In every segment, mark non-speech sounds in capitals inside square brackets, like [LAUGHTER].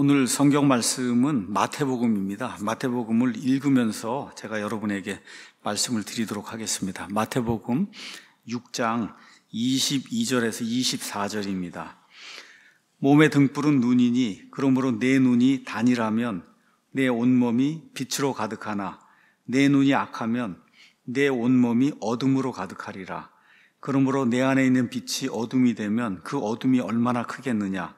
오늘 성경 말씀은 마태복음입니다. 마태복음을 읽으면서 제가 여러분에게 말씀을 드리도록 하겠습니다. 마태복음 6장 22절에서 24절입니다. 몸의 등불은 눈이니 그러므로 내 눈이 단이라면 내 온몸이 빛으로 가득하나 내 눈이 악하면 내 온몸이 어둠으로 가득하리라. 그러므로 내 안에 있는 빛이 어둠이 되면 그 어둠이 얼마나 크겠느냐.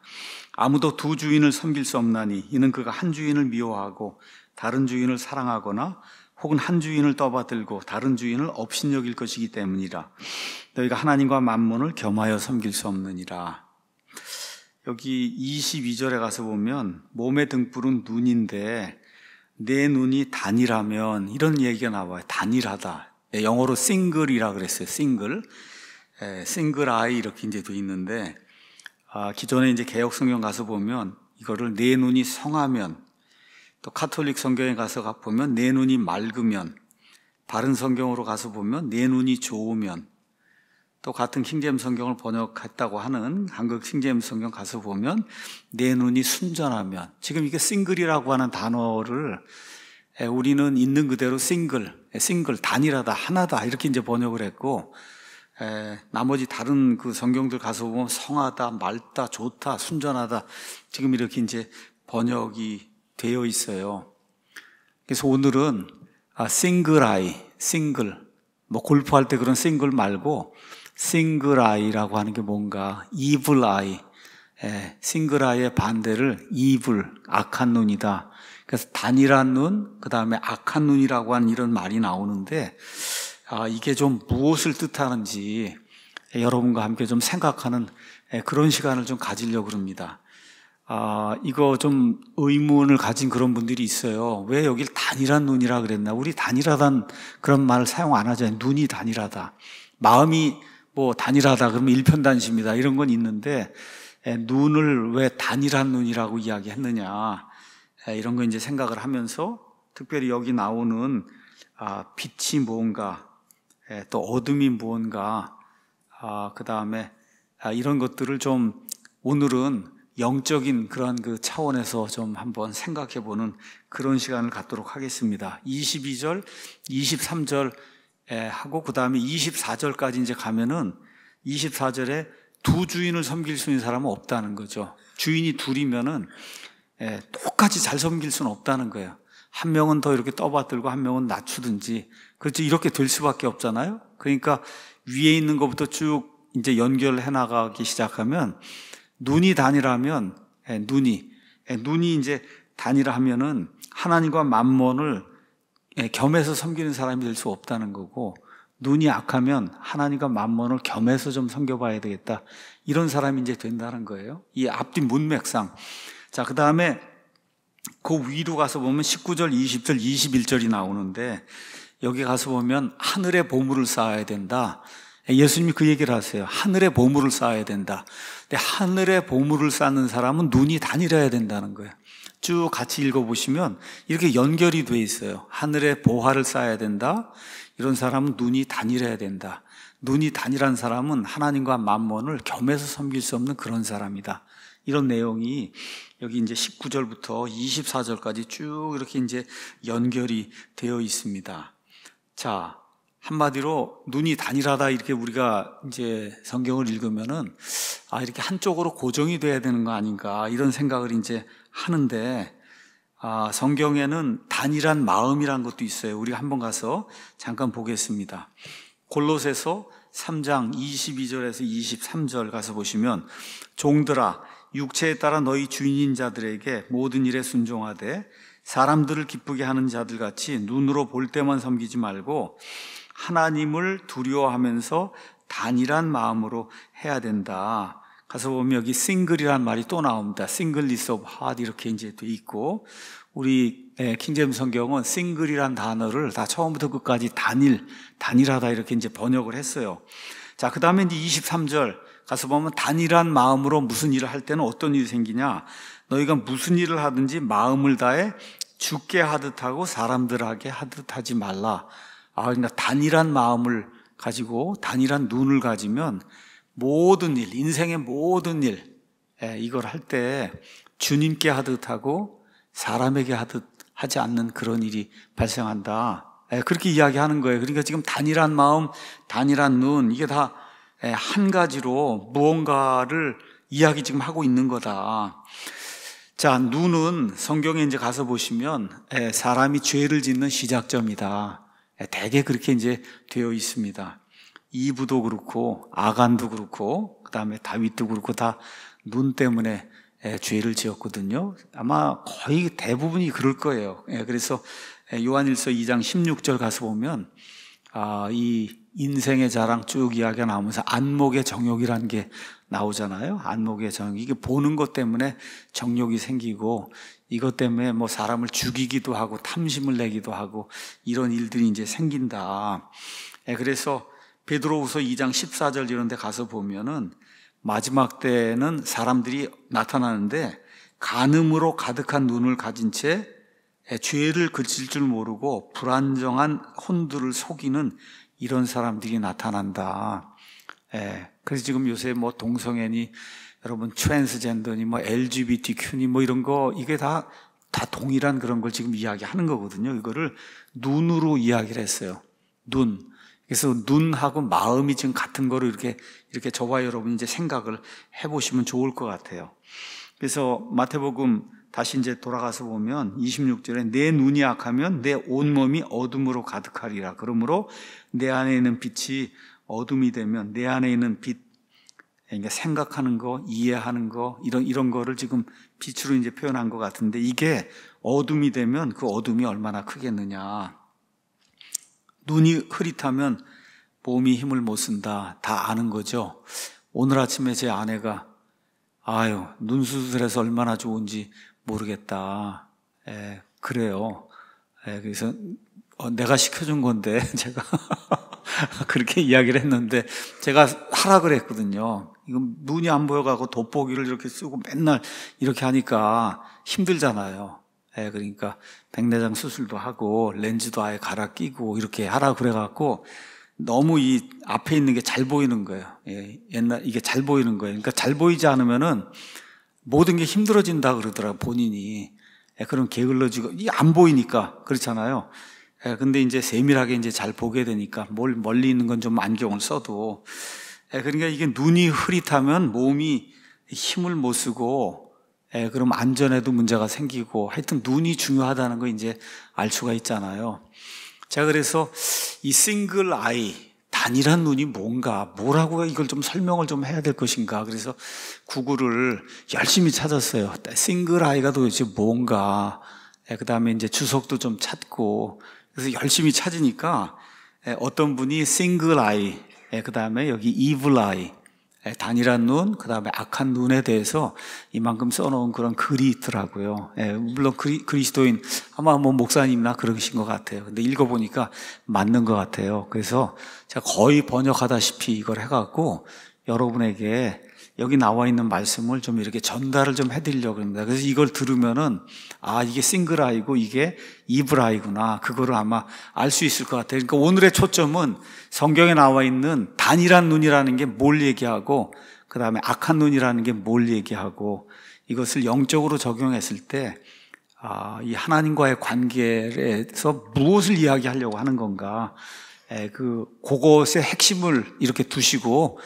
아무도 두 주인을 섬길 수 없나니 이는 그가 한 주인을 미워하고 다른 주인을 사랑하거나 혹은 한 주인을 떠받들고 다른 주인을 업신여길 것이기 때문이라 너희가 하나님과 만문을 겸하여 섬길 수 없느니라 여기 22절에 가서 보면 몸의 등불은 눈인데 내 눈이 단이라면 이런 얘기가 나와요 단일하다 예, 영어로 싱글이라 그랬어요 싱글 싱글 아이 이렇게 이제 도 있는데 아, 기존에 이제 개혁 성경 가서 보면 이거를 내 눈이 성하면 또 카톨릭 성경에 가서 보면 내 눈이 맑으면 바른 성경으로 가서 보면 내 눈이 좋으면 또 같은 킹잼 성경을 번역했다고 하는 한국 킹잼 성경 가서 보면 내 눈이 순전하면 지금 이게 싱글이라고 하는 단어를 우리는 있는 그대로 싱글, 싱글 단일하다 하나다 이렇게 이제 번역을 했고 에, 예, 나머지 다른 그 성경들 가서 보면 성하다, 맑다, 좋다, 순전하다. 지금 이렇게 이제 번역이 되어 있어요. 그래서 오늘은 아, 싱글 아이, 싱글. 뭐 골프할 때 그런 싱글 말고 싱글 아이라고 하는 게 뭔가 이블 아이. 에, 싱글 아이의 반대를 이블, 악한 눈이다. 그래서 단일한 눈, 그 다음에 악한 눈이라고 하는 이런 말이 나오는데 아, 이게 좀 무엇을 뜻하는지 여러분과 함께 좀 생각하는 예, 그런 시간을 좀 가지려고 합니다. 아, 이거 좀 의문을 가진 그런 분들이 있어요. 왜 여길 단일한 눈이라 그랬나? 우리 단일하단 그런 말을 사용 안 하잖아요. 눈이 단일하다. 마음이 뭐 단일하다 그러면 일편단심이다. 이런 건 있는데, 예, 눈을 왜 단일한 눈이라고 이야기했느냐. 예, 이런 거 이제 생각을 하면서 특별히 여기 나오는 아, 빛이 뭔가 예, 또 어둠이 무언가, 아, 그 다음에 아, 이런 것들을 좀 오늘은 영적인 그런그 차원에서 좀 한번 생각해 보는 그런 시간을 갖도록 하겠습니다. 22절, 23절 예, 하고 그 다음에 24절까지 이제 가면은 24절에 두 주인을 섬길 수 있는 사람은 없다는 거죠. 주인이 둘이면은 예, 똑같이 잘 섬길 수는 없다는 거예요. 한 명은 더 이렇게 떠받들고 한 명은 낮추든지 그렇죠. 이렇게 될 수밖에 없잖아요. 그러니까 위에 있는 것부터 쭉 이제 연결해 나가기 시작하면 눈이 단일하면 예, 눈이 예, 눈이 이제 단일 하면은 하나님과 만 m 을 예, 겸해서 섬기는 사람이 될 수 없다는 거고 눈이 악하면 하나님과 만몬을 겸해서 좀 섬겨봐야 되겠다 이런 사람이 이제 된다는 거예요. 이 앞뒤 문맥상 자그 다음에 그 위로 가서 보면 19절, 20절, 21절이 나오는데 여기 가서 보면 하늘의 보물을 쌓아야 된다. 예수님이 그 얘기를 하세요. 하늘의 보물을 쌓아야 된다. 근데 하늘의 보물을 쌓는 사람은 눈이 단일해야 된다는 거예요. 쭉 같이 읽어보시면 이렇게 연결이 돼 있어요. 하늘의 보화를 쌓아야 된다. 이런 사람은 눈이 단일해야 된다. 눈이 다니란 사람은 하나님과 만 m 을 겸해서 섬길 수 없는 그런 사람이다. 이런 내용이 여기 이제 19절부터 24절까지 쭉 이렇게 이제 연결이 되어 있습니다. 자, 한마디로 눈이 단일하다 이렇게 우리가 이제 성경을 읽으면은 아, 이렇게 한쪽으로 고정이 돼야 되는 거 아닌가 이런 생각을 이제 하는데 아, 성경에는 단일한 마음이란 것도 있어요. 우리가 한번 가서 잠깐 보겠습니다. 골로새서 3장 22절에서 23절 가서 보시면 종들아 육체에 따라 너희 주인인 자들에게 모든 일에 순종하되 사람들을 기쁘게 하는 자들 같이 눈으로 볼 때만 섬기지 말고 하나님을 두려워하면서 단일한 마음으로 해야 된다. 가서 보면 여기 싱글이란 말이 또 나옵니다. 싱글리스 오브 하드 이렇게 이제 또 있고 우리 킹제임 예, 성경은 싱글이란 단어를 다 처음부터 끝까지 단일, 단일하다 이렇게 이제 번역을 했어요. 자, 그다음에 이제 23절 가서 보면 단일한 마음으로 무슨 일을 할 때는 어떤 일이 생기냐? 너희가 무슨 일을 하든지 마음을 다해 죽게 하듯 하고 사람들에게 하듯 하지 말라. 아, 그러니까 단일한 마음을 가지고 단일한 눈을 가지면 모든 일, 인생의 모든 일, 예, 이걸 할 때 주님께 하듯 하고 사람에게 하듯 하지 않는 그런 일이 발생한다. 예, 그렇게 이야기하는 거예요. 그러니까 지금 단일한 마음, 단일한 눈, 이게 다한 예, 가지로 무언가를 이야기 지금 하고 있는 거다. 자, 눈은 성경에 이제 가서 보시면 예, 사람이 죄를 짓는 시작점이다. 예, 대개 그렇게 이제 되어 있습니다. 이부도 그렇고 아간도 그렇고 그다음에 다윗도 그렇고 다 눈 때문에 예, 죄를 지었거든요. 아마 거의 대부분이 그럴 거예요. 그래서 요한일서 2장 16절 가서 보면 아, 이 인생의 자랑 쭉 이야기가 나오면서 안목의 정욕이라는 게 나오잖아요. 안목의 정욕. 이게 보는 것 때문에 정욕이 생기고 이것 때문에 뭐 사람을 죽이기도 하고 탐심을 내기도 하고 이런 일들이 이제 생긴다. 예, 그래서 베드로우서 2장 14절 이런 데 가서 보면은 마지막 때에는 사람들이 나타나는데 간음으로 가득한 눈을 가진 채 예, 죄를 그칠 줄 모르고 불안정한 혼두를 속이는 이런 사람들이 나타난다. 예. 그래서 지금 요새 뭐 동성애니 여러분 트랜스젠더니 뭐 LGBTQ니 뭐 이런 거 이게 다 다 동일한 그런 걸 지금 이야기하는 거거든요. 이거를 눈으로 이야기를 했어요. 눈. 그래서 눈하고 마음이 지금 같은 거로 이렇게 이렇게 저와 여러분 이제 생각을 해 보시면 좋을 것 같아요. 그래서 마태복음 다시 이제 돌아가서 보면 26절에 내 눈이 악하면 내 온몸이 어둠으로 가득하리라. 그러므로 내 안에 있는 빛이 어둠이 되면 내 안에 있는 빛, 그러니까 생각하는 거, 이해하는 거, 이런, 이런 거를 지금 빛으로 이제 표현한 것 같은데 이게 어둠이 되면 그 어둠이 얼마나 크겠느냐. 눈이 흐릿하면 몸이 힘을 못 쓴다. 다 아는 거죠. 오늘 아침에 제 아내가 아유, 눈 수술해서 얼마나 좋은지 모르겠다. 에, 예, 그래요. 에, 예, 그래서 어, 내가 시켜준 건데 [LAUGHS] 제가 [LAUGHS] 그렇게 이야기를 했는데 제가 하라 그랬거든요. 이건 눈이 안 보여가고 돋보기를 이렇게 쓰고 맨날 이렇게 하니까 힘들잖아요. 예, 그러니까 백내장 수술도 하고 렌즈도 아예 갈아 끼고 이렇게 하라 그래갖고 너무 이 앞에 있는 게 잘 보이는 거예요. 예, 옛날 이게 잘 보이는 거예요. 그러니까 잘 보이지 않으면은 모든 게 힘들어진다 그러더라 본인이 예, 그럼 게을러지고 안 보이니까 그렇잖아요. 예, 근데 이제 세밀하게 이제 잘 보게 되니까 뭘 멀리 있는 건 좀 안경을 써도 예, 그러니까 이게 눈이 흐릿하면 몸이 힘을 못 쓰고 그럼 안전에도 문제가 생기고 하여튼 눈이 중요하다는 거 이제 알 수가 있잖아요. 자 그래서 이 싱글 아이 단일한 눈이 뭔가, 뭐라고 이걸 좀 설명을 좀 해야 될 것인가. 그래서 구글을 열심히 찾았어요. 싱글 아이가 도대체 뭔가. 예, 그 다음에 이제 주석도 좀 찾고. 그래서 열심히 찾으니까 예, 어떤 분이 싱글 아이, 예, 그 다음에 여기 이블 아이, 예, 단일한 눈, 그 다음에 악한 눈에 대해서 이만큼 써놓은 그런 글이 있더라고요. 예, 물론 그리, 그리스도인, 아마 뭐 목사님이나 그러신 것 같아요. 근데 읽어보니까 맞는 것 같아요. 그래서 제가 거의 번역하다시피 이걸 해갖고 여러분에게 여기 나와 있는 말씀을 좀 이렇게 전달을 좀 해드리려고 합니다. 그래서 이걸 들으면은 아 이게 싱글 아이고 이게 이블 아이구나 그거를 아마 알 수 있을 것 같아요. 그러니까 오늘의 초점은 성경에 나와 있는 단일한 눈이라는 게 뭘 얘기하고 그 다음에 악한 눈이라는 게 뭘 얘기하고 이것을 영적으로 적용했을 때. 아, 이 하나님과의 관계에서 무엇을 이야기하려고 하는 건가? 에, 그, 그것의 핵심을 이렇게 두시고,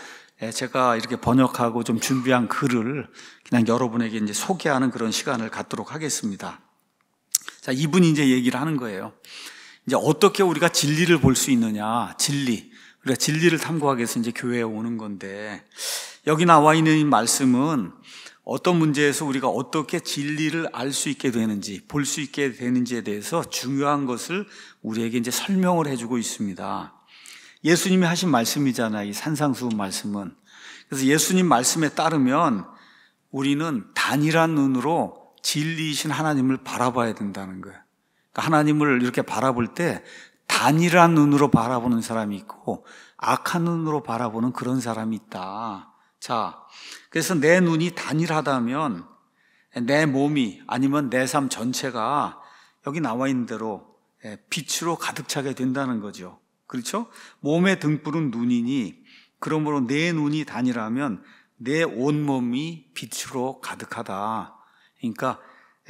예, 제가 이렇게 번역하고 좀 준비한 글을 그냥 여러분에게 이제 소개하는 그런 시간을 갖도록 하겠습니다. 자, 이분이 이제 얘기를 하는 거예요. 이제 어떻게 우리가 진리를 볼 수 있느냐, 진리. 우리가 진리를 탐구하기 위해서 이제 교회에 오는 건데, 여기 나와 있는 이 말씀은 어떤 문제에서 우리가 어떻게 진리를 알 수 있게 되는지, 볼 수 있게 되는지에 대해서 중요한 것을 우리에게 이제 설명을 해주고 있습니다. 예수님이 하신 말씀이잖아요. 이 산상수훈 말씀은. 그래서 예수님 말씀에 따르면 우리는 단일한 눈으로 진리이신 하나님을 바라봐야 된다는 거예요. 그러니까 하나님을 이렇게 바라볼 때 단일한 눈으로 바라보는 사람이 있고 악한 눈으로 바라보는 그런 사람이 있다. 자, 그래서 내 눈이 단일하다면 내 몸이 아니면 내 삶 전체가 여기 나와 있는 대로 예, 빛으로 가득 차게 된다는 거죠. 그렇죠? 몸의 등불은 눈이니 그러므로 내 눈이 단이라면 내 온몸이 빛으로 가득하다. 그러니까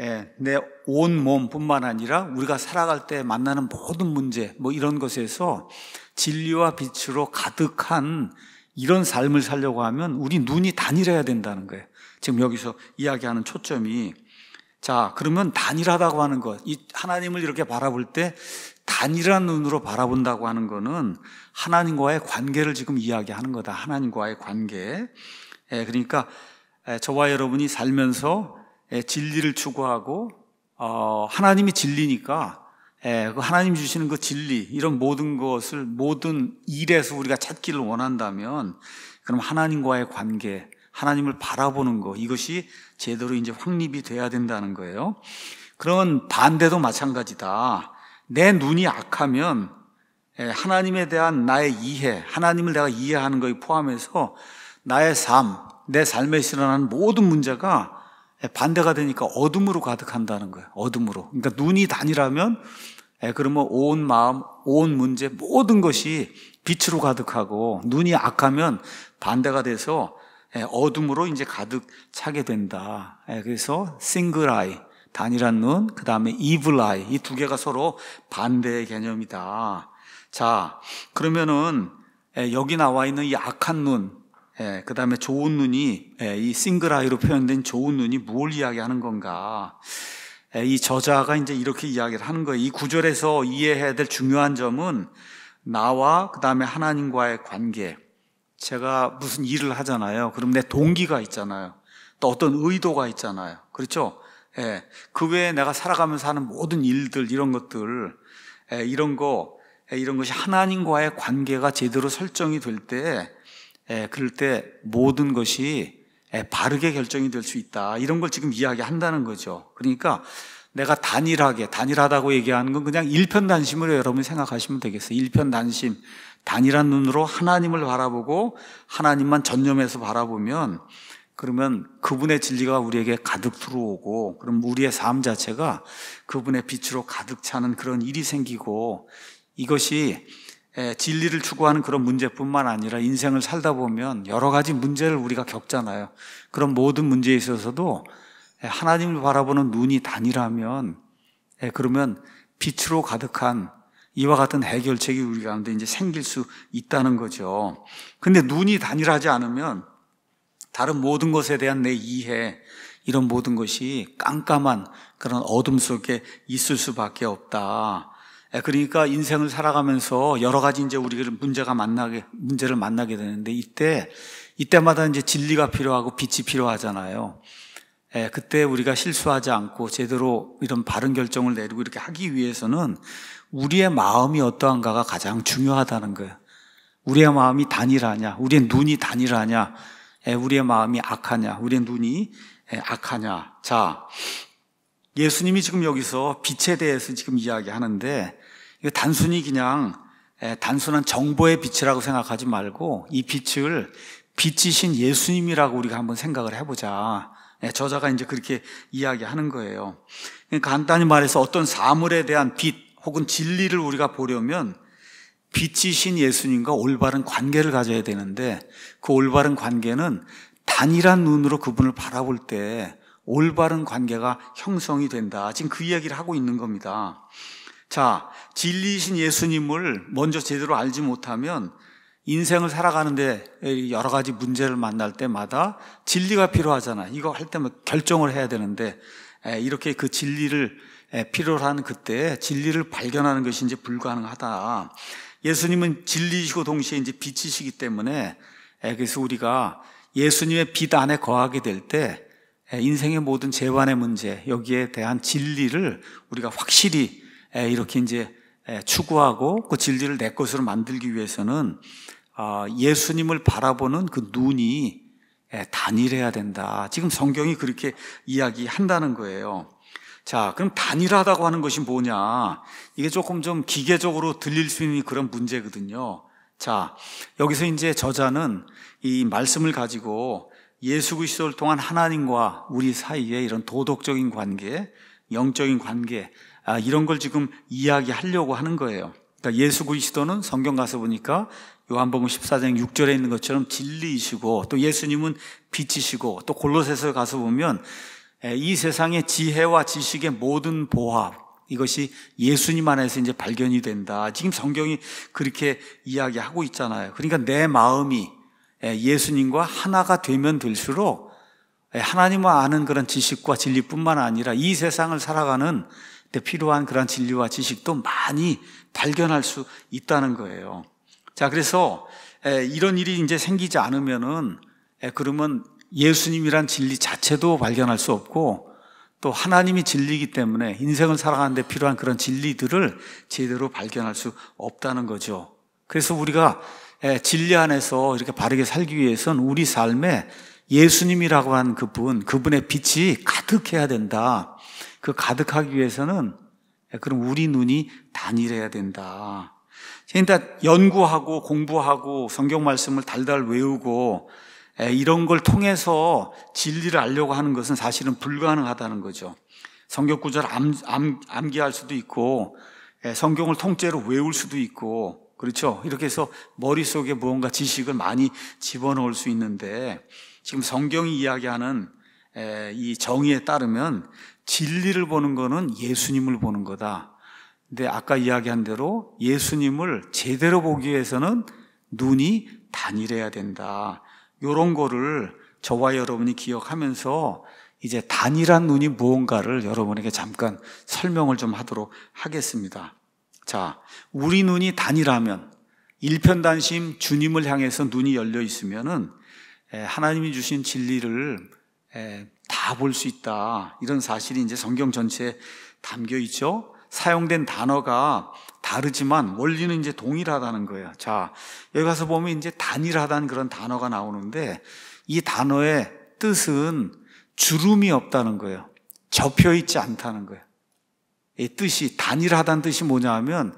예, 내 온몸뿐만 아니라 우리가 살아갈 때 만나는 모든 문제 뭐 이런 것에서 진리와 빛으로 가득한 이런 삶을 살려고 하면 우리 눈이 단일해야 된다는 거예요. 지금 여기서 이야기하는 초점이 자, 그러면 단일하다고 하는 것. 이 하나님을 이렇게 바라볼 때 단일한 눈으로 바라본다고 하는 것은 하나님과의 관계를 지금 이야기하는 거다. 하나님과의 관계. 예, 그러니까 예, 저와 여러분이 살면서 예, 진리를 추구하고 어, 하나님이 진리니까 그 하나님 주시는 그 진리 이런 모든 것을 모든 일에서 우리가 찾기를 원한다면 그럼 하나님과의 관계, 하나님을 바라보는 것 이것이 제대로 이제 확립이 돼야 된다는 거예요. 그런 반대도 마찬가지다. 내 눈이 악하면 예, 하나님에 대한 나의 이해, 하나님을 내가 이해하는 것에 포함해서 나의 삶, 내 삶에 일어나는 모든 문제가 예, 반대가 되니까 어둠으로 가득한다는 거예요. 어둠으로. 그러니까 눈이 단이라면 예, 그러면 온 마음, 온 문제 모든 것이 빛으로 가득하고 눈이 악하면 반대가 돼서 어둠으로 이제 가득 차게 된다. 그래서 싱글 아이, 단일한 눈, 그 다음에 evil eye. 이두 개가 서로 반대의 개념이다. 자, 그러면은 예, 여기 나와 있는 이 악한 눈, 예, 그 다음에 좋은 눈이 예, 이 싱글 아이로 표현된 좋은 눈이 뭘 이야기하는 건가? 예, 이 저자가 이제 이렇게 이야기를 하는 거예요. 이 구절에서 이해해야 될 중요한 점은 나와 그 다음에 하나님과의 관계. 제가 무슨 일을 하잖아요. 그럼 내 동기가 있잖아요. 또 어떤 의도가 있잖아요. 그렇죠? 예, 그 외에 내가 살아가면서 하는 모든 일들, 이런 것들, 예, 이런 거, 예, 이런 것이 하나님과의 관계가 제대로 설정이 될 때, 예, 그럴 때 모든 것이 예, 바르게 결정이 될 수 있다. 이런 걸 지금 이야기한다는 거죠. 그러니까 내가 단일하게, 단일하다고 얘기하는 건 그냥 일편단심으로 여러분이 생각하시면 되겠어요. 일편단심. 단일한 눈으로 하나님을 바라보고 하나님만 전념해서 바라보면 그러면 그분의 진리가 우리에게 가득 들어오고, 그럼 우리의 삶 자체가 그분의 빛으로 가득 차는 그런 일이 생기고, 이것이 진리를 추구하는 그런 문제뿐만 아니라 인생을 살다 보면 여러 가지 문제를 우리가 겪잖아요. 그런 모든 문제에 있어서도 하나님을 바라보는 눈이 단일하면, 그러면 빛으로 가득한 이와 같은 해결책이 우리 가운데 이제 생길 수 있다는 거죠. 근데 눈이 단일하지 않으면 다른 모든 것에 대한 내 이해, 이런 모든 것이 깜깜한 그런 어둠 속에 있을 수밖에 없다. 예, 그러니까 인생을 살아가면서 여러 가지 이제 우리가 문제가 만나게, 문제를 만나게 되는데 이때, 이때마다 이제 진리가 필요하고 빛이 필요하잖아요. 예, 그때 우리가 실수하지 않고 제대로 이런 바른 결정을 내리고 이렇게 하기 위해서는 우리의 마음이 어떠한가가 가장 중요하다는 거예요. 우리의 마음이 단일하냐, 우리의 눈이 단일하냐, 우리의 마음이 악하냐, 우리의 눈이 악하냐. 자, 예수님이 지금 여기서 빛에 대해서 지금 이야기하는데 이거 단순히 그냥 단순한 정보의 빛이라고 생각하지 말고 이 빛을 빛이신 예수님이라고 우리가 한번 생각을 해보자. 네, 저자가 이제 그렇게 이야기하는 거예요. 그러니까 간단히 말해서 어떤 사물에 대한 빛 혹은 진리를 우리가 보려면 빛이신 예수님과 올바른 관계를 가져야 되는데 그 올바른 관계는 단일한 눈으로 그분을 바라볼 때 올바른 관계가 형성이 된다. 지금 그 이야기를 하고 있는 겁니다. 자, 진리이신 예수님을 먼저 제대로 알지 못하면 인생을 살아가는데 여러 가지 문제를 만날 때마다 진리가 필요하잖아. 이거 할 때면 결정을 해야 되는데 이렇게 그 진리를 필요로 하는 그때 진리를 발견하는 것이 이제 불가능하다. 예수님은 진리시고 동시에 이제 빛이시기 때문에 그래서 우리가 예수님의 빛 안에 거하게 될 때 인생의 모든 재반의 문제 여기에 대한 진리를 우리가 확실히 이렇게 이제 추구하고 그 진리를 내 것으로 만들기 위해서는 어, 예수님을 바라보는 그 눈이 단일해야 된다. 지금 성경이 그렇게 이야기한다는 거예요. 자, 그럼 단일하다고 하는 것이 뭐냐? 이게 조금 좀 기계적으로 들릴 수 있는 그런 문제거든요. 자, 여기서 이제 저자는 이 말씀을 가지고 예수 그리스도를 통한 하나님과 우리 사이에 이런 도덕적인 관계, 영적인 관계 아, 이런 걸 지금 이야기하려고 하는 거예요. 그러니까 예수 그리스도는 성경 가서 보니까 요한복음 14장 6절에 있는 것처럼 진리이시고 또 예수님은 빛이시고 또 골로새서 가서 보면 예, 이 세상의 지혜와 지식의 모든 보합, 이것이 예수님 안에서 이제 발견이 된다. 지금 성경이 그렇게 이야기하고 있잖아요. 그러니까 내 마음이 예, 예수님과 하나가 되면 될수록 예, 하나님을 아는 그런 지식과 진리뿐만 아니라 이 세상을 살아가는 데 필요한 그런 진리와 지식도 많이 발견할 수 있다는 거예요. 자, 그래서 이런 일이 이제 생기지 않으면은 그러면 예수님이란 진리 자체도 발견할 수 없고 또 하나님이 진리이기 때문에 인생을 살아가는데 필요한 그런 진리들을 제대로 발견할 수 없다는 거죠. 그래서 우리가 예, 진리 안에서 이렇게 바르게 살기 위해선 우리 삶에 예수님이라고 한 그분, 그분의 빛이 가득해야 된다. 그 가득하기 위해서는 예, 그럼 우리 눈이 단일해야 된다. 일단 그러니까 연구하고 공부하고 성경 말씀을 달달 외우고 예, 이런 걸 통해서 진리를 알려고 하는 것은 사실은 불가능하다는 거죠. 성경 구절 암, 암, 암기할 수도 있고 예, 성경을 통째로 외울 수도 있고 그렇죠. 이렇게 해서 머릿속에 무언가 지식을 많이 집어넣을 수 있는데 지금 성경이 이야기하는 예, 이 정의에 따르면 진리를 보는 거는 예수님을 보는 거다. 근데 아까 이야기한 대로 예수님을 제대로 보기 위해서는 눈이 단일해야 된다. 이런 거를 저와 여러분이 기억하면서 이제 단이란 눈이 무언가를 여러분에게 잠깐 설명을 좀 하도록 하겠습니다. 자, 우리 눈이 단이라면 일편단심 주님을 향해서 눈이 열려 있으면은 하나님이 주신 진리를 다 볼 수 있다. 이런 사실이 이제 성경 전체에 담겨 있죠. 사용된 단어가 다르지만 원리는 이제 동일하다는 거예요. 자, 여기 가서 보면 이제 단일하다는 그런 단어가 나오는데 이 단어의 뜻은 주름이 없다는 거예요. 접혀 있지 않다는 거예요. 이 뜻이 단일하다는 뜻이 뭐냐 하면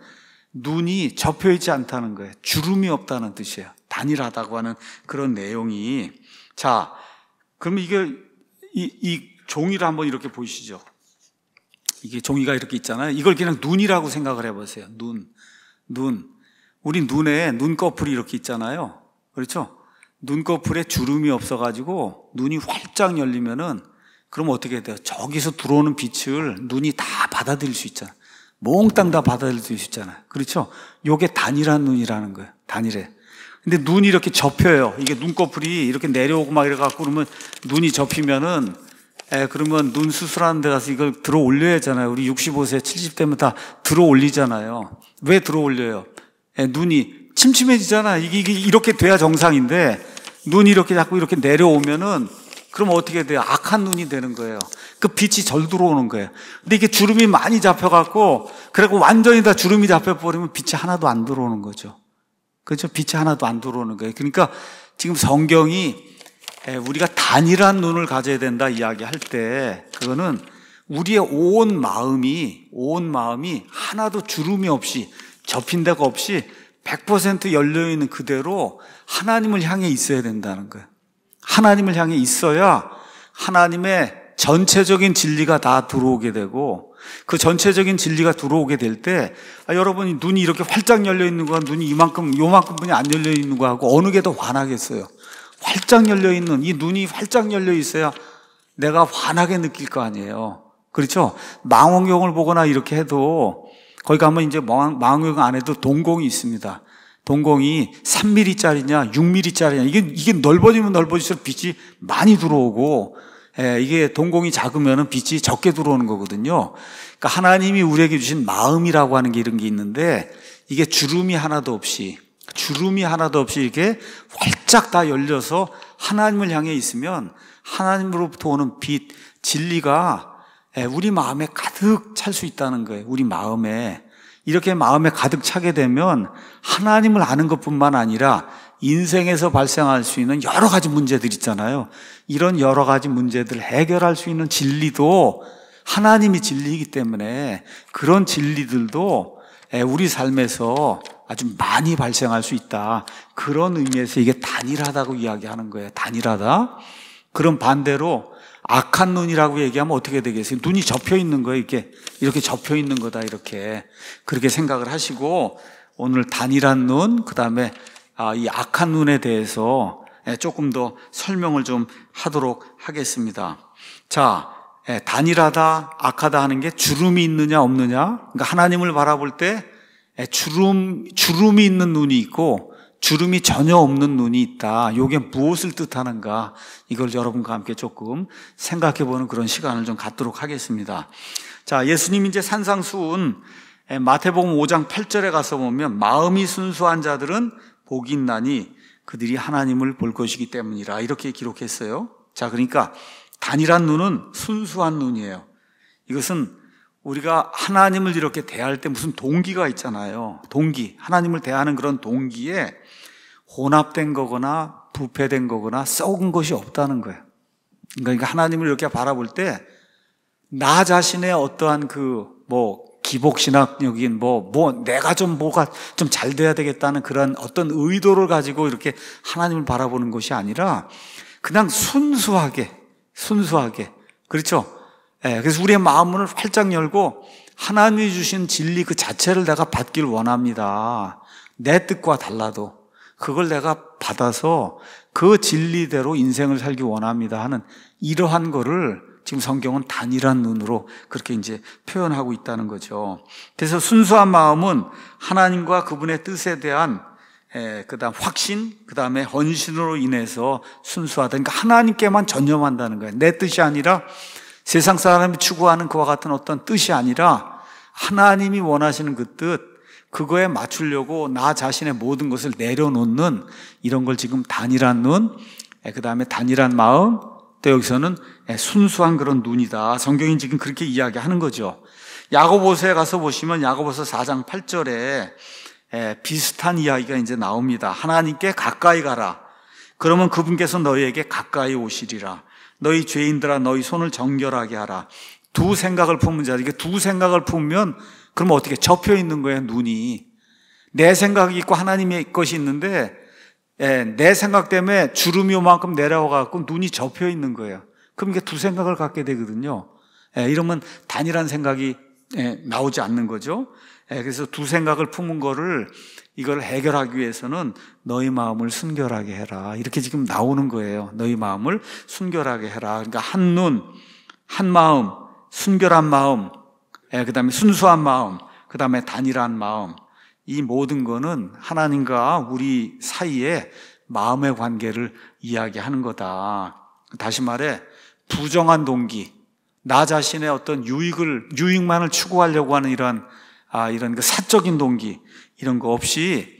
눈이 접혀 있지 않다는 거예요. 주름이 없다는 뜻이에요. 단일하다고 하는 그런 내용이 자, 그럼 이게 이, 이 종이를 한번 이렇게 보시죠. 이게 종이가 이렇게 있잖아요. 이걸 그냥 눈이라고 생각을 해보세요. 눈, 눈. 우리 눈에 눈꺼풀이 이렇게 있잖아요. 그렇죠? 눈꺼풀에 주름이 없어가지고 눈이 활짝 열리면은 그럼 어떻게 돼요? 저기서 들어오는 빛을 눈이 다 받아들일 수 있잖아. 몽땅 다 받아들일 수 있잖아. 요 그렇죠? 요게 단일한 눈이라는 거예요. 단일해. 근데 눈이 이렇게 접혀요. 이게 눈꺼풀이 이렇게 내려오고 막 이래갖고 그러면 눈이 접히면은 에, 예, 그러면 눈 수술하는 데 가서 이걸 들어 올려야잖아요. 하 우리 65세, 70대면 다 들어 올리잖아요. 왜 들어 올려요? 에, 예, 눈이 침침해지잖아. 이게, 이게 이렇게 돼야 정상인데 눈이 이렇게 자꾸 이렇게 내려오면은 그럼 어떻게 돼요? 악한 눈이 되는 거예요. 그 빛이 절 들어오는 거예요. 근데 이게 주름이 많이 잡혀갖고, 그리고 완전히 다 주름이 잡혀버리면 빛이 하나도 안 들어오는 거죠. 그렇죠? 빛이 하나도 안 들어오는 거예요. 그러니까 지금 성경이 우리가 단일한 눈을 가져야 된다 이야기할 때 그거는 우리의 온 마음이 온 마음이 하나도 주름이 없이 접힌 데가 없이 100% 열려 있는 그대로 하나님을 향해 있어야 된다는 거예요. 하나님을 향해 있어야 하나님의 전체적인 진리가 다 들어오게 되고 그 전체적인 진리가 들어오게 될때 아, 여러분이 눈이 이렇게 활짝 열려 있는 거와 눈이 이만큼 요만큼뿐이 안 열려 있는 거하고 어느 게 더 환하겠어요? 활짝 열려 있는 이 눈이 활짝 열려 있어야 내가 환하게 느낄 거 아니에요. 그렇죠? 망원경을 보거나 이렇게 해도 거기 가면 이제 망원경 안에도 동공이 있습니다. 동공이 3mm짜리냐 6mm짜리냐 이게 이게 넓어지면 넓어질수록 빛이 많이 들어오고 예, 이게 동공이 작으면 빛이 적게 들어오는 거거든요. 그러니까 하나님이 우리에게 주신 마음이라고 하는 게 이런 게 있는데 이게 주름이 하나도 없이 주름이 하나도 없이 이렇게 활짝 다 열려서 하나님을 향해 있으면 하나님으로부터 오는 빛, 진리가 예, 우리 마음에 가득 찰 수 있다는 거예요. 우리 마음에. 이렇게 마음에 가득 차게 되면 하나님을 아는 것뿐만 아니라 인생에서 발생할 수 있는 여러 가지 문제들 있잖아요. 이런 여러 가지 문제들 해결할 수 있는 진리도 하나님이 진리이기 때문에 그런 진리들도 예, 우리 삶에서 아주 많이 발생할 수 있다. 그런 의미에서 이게 단일하다고 이야기하는 거예요. 단일하다. 그럼 반대로 악한 눈이라고 얘기하면 어떻게 되겠어요? 눈이 접혀 있는 거예요. 이렇게 이렇게 접혀 있는 거다. 이렇게 그렇게 생각을 하시고 오늘 단일한 눈, 그다음에 아, 이 악한 눈에 대해서 예, 조금 더 설명을 좀 하도록 하겠습니다. 자, 예, 단일하다, 악하다 하는 게 주름이 있느냐 없느냐. 그러니까 하나님을 바라볼 때 예, 주름, 주름이 있는 눈이 있고 주름이 전혀 없는 눈이 있다. 이게 무엇을 뜻하는가? 이걸 여러분과 함께 조금 생각해 보는 그런 시간을 좀 갖도록 하겠습니다. 자, 예수님 이제 산상수훈 예, 마태복음 5장 8절에 가서 보면 마음이 순수한 자들은 복이 있나니 그들이 하나님을 볼 것이기 때문이라 이렇게 기록했어요. 자, 그러니까 단일한 눈은 순수한 눈이에요. 이것은 우리가 하나님을 이렇게 대할 때 무슨 동기가 있잖아요. 동기. 하나님을 대하는 그런 동기에 혼합된 거거나 부패된 거거나 썩은 것이 없다는 거예요. 그러니까 하나님을 이렇게 바라볼 때 나 자신의 어떠한 그 뭐 기복신학적인 뭐뭐 뭐 내가 좀 뭐가 좀 잘 돼야 되겠다는 그런 어떤 의도를 가지고 이렇게 하나님을 바라보는 것이 아니라 그냥 순수하게 순수하게 그렇죠? 예, 그래서 우리의 마음을 활짝 열고 하나님이 주신 진리 그 자체를 내가 받길 원합니다. 내 뜻과 달라도 그걸 내가 받아서 그 진리대로 인생을 살기 원합니다 하는 이러한 거를 지금 성경은 단일한 눈으로 그렇게 이제 표현하고 있다는 거죠. 그래서 순수한 마음은 하나님과 그분의 뜻에 대한 예, 그 다음 확신, 그 다음에 헌신으로 인해서 순수하다. 그러니까 하나님께만 전념한다는 거예요. 내 뜻이 아니라 세상 사람이 추구하는 그와 같은 어떤 뜻이 아니라 하나님이 원하시는 그 뜻, 그거에 맞추려고 나 자신의 모든 것을 내려놓는 이런 걸 지금 단일한 눈, 그 다음에 단일한 마음, 또 여기서는 순수한 그런 눈이다. 성경이 지금 그렇게 이야기하는 거죠. 야고보서에 가서 보시면 야고보서 4장 8절에 비슷한 이야기가 이제 나옵니다. 하나님께 가까이 가라. 그러면 그분께서 너희에게 가까이 오시리라. 너희 죄인들아 너희 손을 정결하게 하라. 두 생각을 품은 자. 이게 두 생각을 품으면 그럼 어떻게 접혀 있는 거야 눈이. 내 생각이 있고 하나님의 것이 있는데 예, 내 생각 때문에 주름이 요만큼 내려와 갖고 눈이 접혀 있는 거예요. 그럼 이게 두 생각을 갖게 되거든요. 예, 이러면 단일한 생각이 예, 나오지 않는 거죠. 예, 그래서 두 생각을 품은 거를 이걸 해결하기 위해서는 너희 마음을 순결하게 해라. 이렇게 지금 나오는 거예요. 너희 마음을 순결하게 해라. 그러니까 한 눈, 한 마음, 순결한 마음, 예, 그 다음에 순수한 마음, 그 다음에 단일한 마음. 이 모든 거는 하나님과 우리 사이에 마음의 관계를 이야기하는 거다. 다시 말해, 부정한 동기, 나 자신의 어떤 유익을, 유익만을 추구하려고 하는 이런, 아, 이런 그 사적인 동기, 이런 거 없이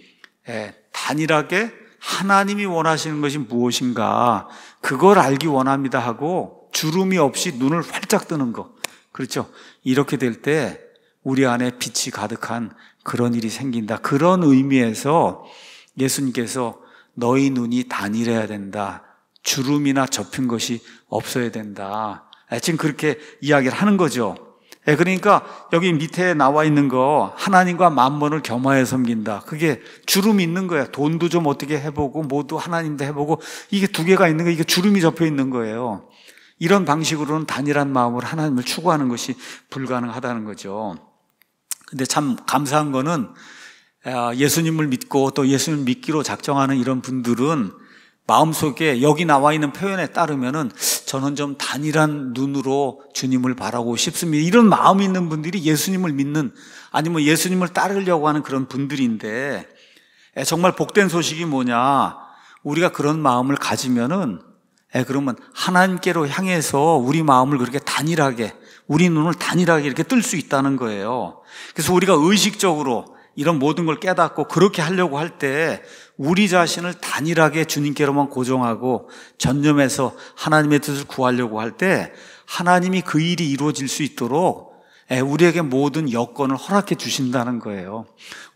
예, 단일하게 하나님이 원하시는 것이 무엇인가 그걸 알기 원합니다 하고 주름이 없이 눈을 활짝 뜨는 거 그렇죠 이렇게 될 때 우리 안에 빛이 가득한 그런 일이 생긴다 그런 의미에서 예수님께서 너희 눈이 단일해야 된다 주름이나 접힌 것이 없어야 된다 아, 지금 그렇게 이야기를 하는 거죠 예, 그러니까 여기 밑에 나와 있는 거 하나님과 만물을 겸하여 섬긴다. 그게 주름이 있는 거야. 돈도 좀 어떻게 해보고 모두 하나님도 해보고 이게 두 개가 있는 거 이게 주름이 접혀 있는 거예요. 이런 방식으로는 단일한 마음으로 하나님을 추구하는 것이 불가능하다는 거죠. 근데 참 감사한 거는 아, 예수님을 믿고 또 예수님 을 믿기로 작정하는 이런 분들은 마음속에 여기 나와 있는 표현에 따르면은 저는 좀 단일한 눈으로 주님을 바라고 싶습니다. 이런 마음이 있는 분들이 예수님을 믿는 아니면 뭐 예수님을 따르려고 하는 그런 분들인데 정말 복된 소식이 뭐냐? 우리가 그런 마음을 가지면은 그러면 하나님께로 향해서 우리 마음을 그렇게 단일하게 우리 눈을 단일하게 이렇게 뜰 수 있다는 거예요. 그래서 우리가 의식적으로 이런 모든 걸 깨닫고 그렇게 하려고 할때 우리 자신을 단일하게 주님께로만 고정하고 전념해서 하나님의 뜻을 구하려고 할 때 하나님이 그 일이 이루어질 수 있도록 예, 우리에게 모든 여건을 허락해 주신다는 거예요.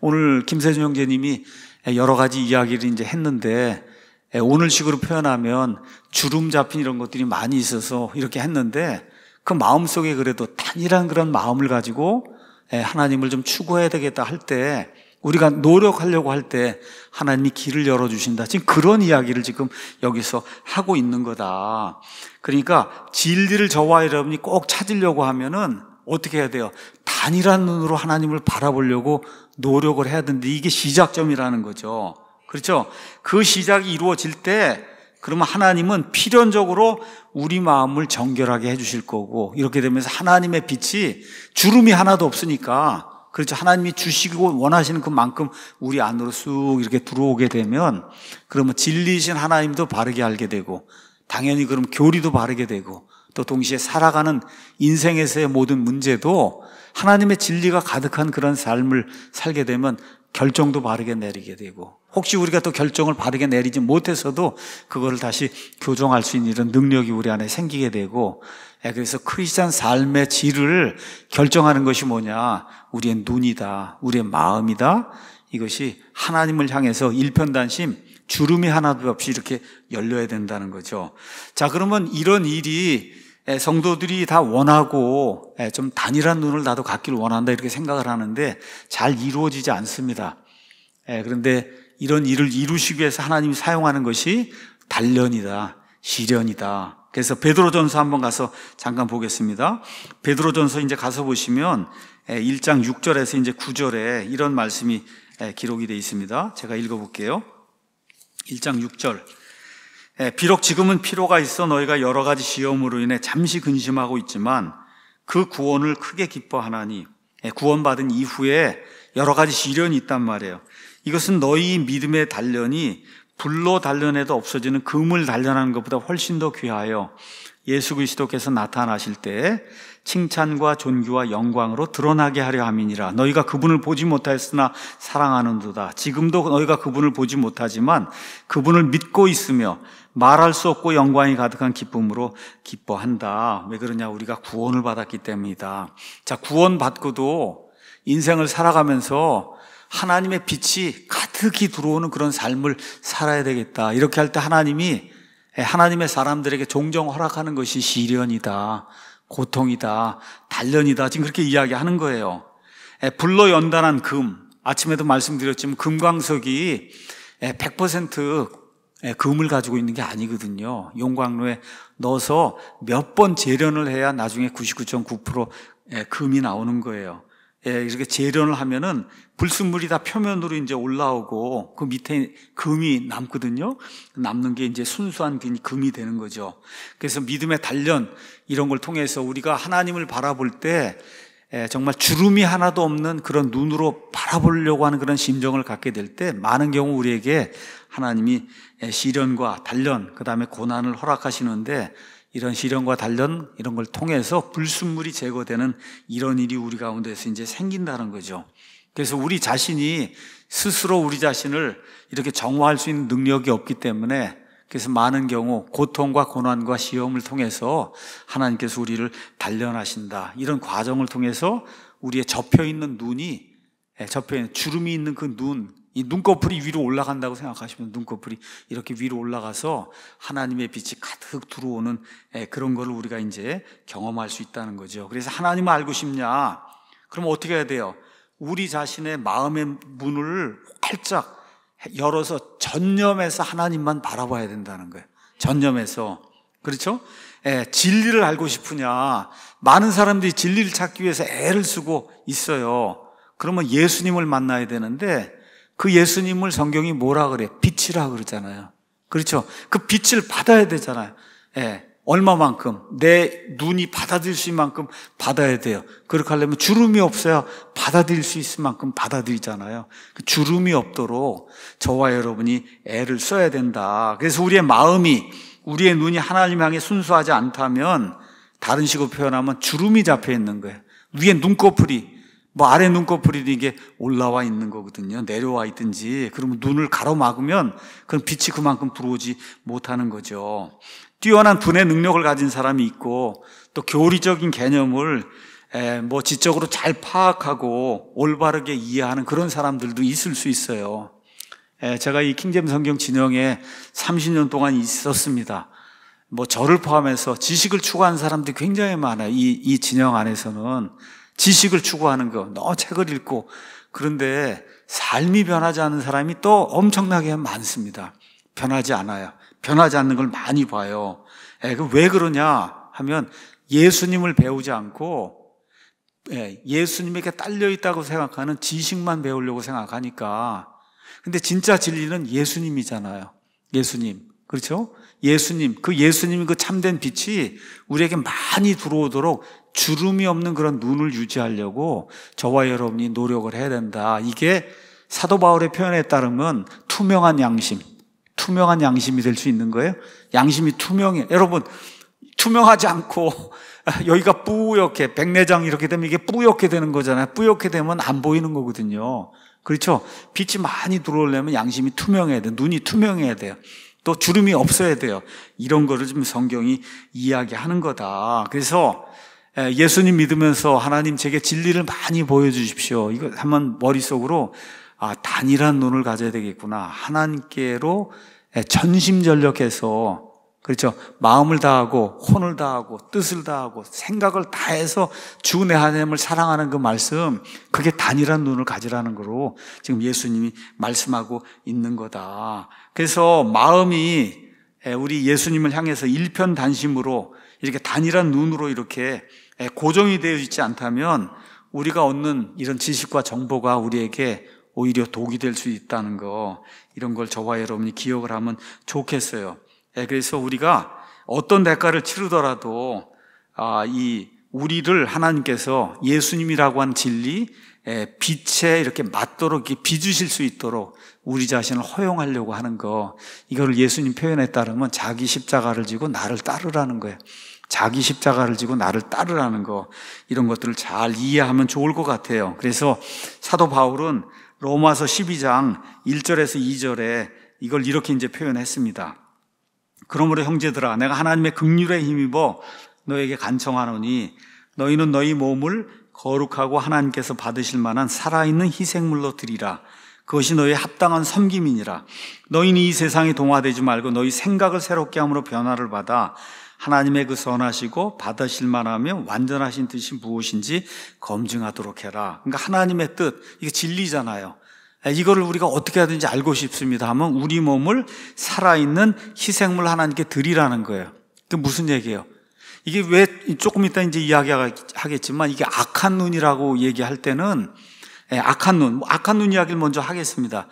오늘 김세준 형제님이 예, 여러 가지 이야기를 이제 했는데 예, 오늘식으로 표현하면 주름 잡힌 이런 것들이 많이 있어서 이렇게 했는데 그 마음속에 그래도 단일한 그런 마음을 가지고 하나님을 좀 추구해야 되겠다 할때 우리가 노력하려고 할 때 하나님이 길을 열어주신다. 지금 그런 이야기를 지금 여기서 하고 있는 거다. 그러니까 진리를 저와 여러분이 꼭 찾으려고 하면은 어떻게 해야 돼요? 단일한 눈으로 하나님을 바라보려고 노력을 해야 되는데 이게 시작점이라는 거죠. 그렇죠? 그 시작이 이루어질 때 그러면 하나님은 필연적으로 우리 마음을 정결하게 해주실 거고 이렇게 되면서 하나님의 빛이 주름이 하나도 없으니까 그렇죠. 하나님이 주시고 원하시는 그만큼 우리 안으로 쑥 이렇게 들어오게 되면 그러면 진리신 이 하나님도 바르게 알게 되고 당연히 그럼 교리도 바르게 되고 또 동시에 살아가는 인생에서의 모든 문제도 하나님의 진리가 가득한 그런 삶을 살게 되면 결정도 바르게 내리게 되고 혹시 우리가 또 결정을 바르게 내리지 못해서도 그거를 다시 교정할 수 있는 이런 능력이 우리 안에 생기게 되고 예, 그래서 크리스찬 삶의 질을 결정하는 것이 뭐냐 우리의 눈이다 우리의 마음이다 이것이 하나님을 향해서 일편단심 주름이 하나도 없이 이렇게 열려야 된다는 거죠 자 그러면 이런 일이 예, 성도들이 다 원하고 예, 좀 단일한 눈을 나도 갖길 원한다 이렇게 생각을 하는데 잘 이루어지지 않습니다. 예, 그런데 이런 일을 이루시기 위해서 하나님이 사용하는 것이 단련이다, 시련이다. 그래서 베드로전서 한번 가서 잠깐 보겠습니다. 베드로전서 이제 가서 보시면 1장 6절에서 이제 9절에 이런 말씀이 기록이 되어 있습니다. 제가 읽어볼게요. 1장 6절. 예, 비록 지금은 피로가 있어 너희가 여러 가지 시험으로 인해 잠시 근심하고 있지만 그 구원을 크게 기뻐하나니 예, 구원받은 이후에 여러 가지 시련이 있단 말이에요. 이것은 너희 믿음의 단련이 불로 단련해도 없어지는 금을 단련하는 것보다 훨씬 더 귀하여 예수 그리스도께서 나타나실 때 칭찬과 존귀와 영광으로 드러나게 하려 함이니라. 너희가 그분을 보지 못하였으나 사랑하는도다. 지금도 너희가 그분을 보지 못하지만 그분을 믿고 있으며 말할 수 없고 영광이 가득한 기쁨으로 기뻐한다. 왜 그러냐? 우리가 구원을 받았기 때문이다. 자, 구원 받고도 인생을 살아가면서 하나님의 빛이 가득히 들어오는 그런 삶을 살아야 되겠다. 이렇게 할 때 하나님이 예, 하나님의 사람들에게 종종 허락하는 것이 시련이다. 고통이다, 단련이다. 지금 그렇게 이야기하는 거예요. 예, 불로 연단한 금. 아침에도 말씀드렸지만 금광석이 100% 예, 예, 금을 가지고 있는 게 아니거든요. 용광로에 넣어서 몇 번 재련을 해야 나중에 99.9% 예, 금이 나오는 거예요. 예, 이렇게 재련을 하면은 불순물이 다 표면으로 이제 올라오고 그 밑에 금이 남거든요. 남는 게 이제 순수한 금이 되는 거죠. 그래서 믿음의 단련 이런 걸 통해서 우리가 하나님을 바라볼 때 정말 주름이 하나도 없는 그런 눈으로 바라보려고 하는 그런 심정을 갖게 될 때 많은 경우 우리에게 하나님이 시련과 단련, 그 다음에 고난을 허락하시는데 이런 시련과 단련 이런 걸 통해서 불순물이 제거되는 이런 일이 우리 가운데서 이제 생긴다는 거죠. 그래서 우리 자신이 스스로 우리 자신을 이렇게 정화할 수 있는 능력이 없기 때문에 그래서 많은 경우 고통과 고난과 시험을 통해서 하나님께서 우리를 단련하신다. 이런 과정을 통해서 우리의 접혀 있는 눈이 예, 접혀 있는 주름이 있는 그 눈, 이 눈꺼풀이 위로 올라간다고 생각하시면 눈꺼풀이 이렇게 위로 올라가서 하나님의 빛이 가득 들어오는 예, 그런 걸 우리가 이제 경험할 수 있다는 거죠. 그래서 하나님을 알고 싶냐? 그럼 어떻게 해야 돼요? 우리 자신의 마음의 문을 활짝 열어서 전념해서 하나님만 바라봐야 된다는 거예요. 전념해서. 그렇죠? 예, 진리를 알고 싶으냐. 많은 사람들이 진리를 찾기 위해서 애를 쓰고 있어요. 그러면 예수님을 만나야 되는데 그 예수님을 성경이 뭐라 그래? 빛이라 그러잖아요. 그렇죠? 그 빛을 받아야 되잖아요. 예. 얼마만큼 내 눈이 받아들일 수 있는 만큼 받아야 돼요. 그렇게 하려면 주름이 없어야 받아들일 수 있을 만큼 받아들이잖아요. 그 주름이 없도록 저와 여러분이 애를 써야 된다. 그래서 우리의 마음이 우리의 눈이 하나님 향해 순수하지 않다면 다른 식으로 표현하면 주름이 잡혀 있는 거예요. 위에 눈꺼풀이 뭐 아래 눈꺼풀이 이게 올라와 있는 거거든요. 내려와 있든지. 그러면 눈을 가로막으면 그럼 빛이 그만큼 들어오지 못하는 거죠. 뛰어난 분해 능력을 가진 사람이 있고 또 교리적인 개념을 뭐 지적으로 잘 파악하고 올바르게 이해하는 그런 사람들도 있을 수 있어요. 제가 이 킹잼 성경 진영에 30년 동안 있었습니다. 뭐 저를 포함해서 지식을 추구하는 사람들이 굉장히 많아요. 이, 이 진영 안에서는. 지식을 추구하는 거, 너 책을 읽고 그런데 삶이 변하지 않은 사람이 또 엄청나게 많습니다. 변하지 않아요. 변하지 않는 걸 많이 봐요. 예, 그 왜 그러냐 하면 예수님을 배우지 않고 예, 수님에게 딸려 있다고 생각하는 지식만 배우려고 생각하니까. 근데 진짜 진리는 예수님이잖아요. 예수님. 그렇죠? 예수님, 그 예수님 그 참된 빛이 우리에게 많이 들어오도록 주름이 없는 그런 눈을 유지하려고 저와 여러분이 노력을 해야 된다. 이게 사도 바울의 표현에 따르면 투명한 양심, 투명한 양심이 될 수 있는 거예요. 양심이 투명해. 여러분, 투명하지 않고 [LAUGHS] 여기가 뿌옇게 백내장 이렇게 되면 이게 뿌옇게 되는 거잖아요. 뿌옇게 되면 안 보이는 거거든요. 그렇죠? 빛이 많이 들어오려면 양심이 투명해야 돼. 눈이 투명해야 돼요. 또 주름이 없어야 돼요. 이런 거를 지금 성경이 이야기하는 거다. 그래서 예, 예수님 믿으면서 하나님 제게 진리를 많이 보여주십시오. 이거 한번 머릿속으로 아, 단일한 눈을 가져야 되겠구나. 하나님께로 예, 전심전력해서 그렇죠. 마음을 다하고 혼을 다하고 뜻을 다하고 생각을 다해서 주 내 하나님을 사랑하는 그 말씀 그게 단일한 눈을 가지라는 거로 지금 예수님이 말씀하고 있는 거다. 그래서 마음이 예, 우리 예수님을 향해서 일편단심으로 이렇게 단일한 눈으로 이렇게 예, 고정이 되어 있지 않다면 우리가 얻는 이런 지식과 정보가 우리에게 오히려 독이 될 수 있다는 거 이런 걸 저와 여러분이 기억을 하면 좋겠어요. 예, 그래서 우리가 어떤 대가를 치르더라도 아, 이 우리를 하나님께서 예수님이라고 한 진리, 예, 빛에 이렇게 맞도록 빚으실수 있도록 우리 자신을 허용하려고 하는 거. 이거를 예수님 표현에 따르면 자기 십자가를 지고 나를 따르라는 거예요. 자기 십자가를 지고 나를 따르라는 거. 이런 것들을 잘 이해하면 좋을 것 같아요. 그래서 사도 바울은 로마서 12장 1절에서 2절에 이걸 이렇게 이제 표현했습니다. 그러므로 형제들아 내가 하나님의 긍휼에 힘입어 너에게 간청하노니 너희는 너희 몸을 거룩하고 하나님께서 받으실 만한 살아있는 희생물로 드리라. 그것이 너희 합당한 섬김이니라. 너희는 이 세상에 동화되지 말고 너희 생각을 새롭게 함으로 변화를 받아 하나님의 그 선하시고 받으실 만하며 완전하신 뜻이 무엇인지 검증하도록 해라. 그러니까 하나님의 뜻, 이게 진리잖아요. 이거를 우리가 어떻게 하든지 알고 싶습니다 하면 우리 몸을 살아있는 희생물 하나님께 드리라는 거예요. 그 무슨 얘기예요? 이게 왜 조금 이따 이제 이야기하겠지만 이게 악한 눈이라고 얘기할 때는 악한 눈, 뭐 악한 눈 이야기를 먼저 하겠습니다.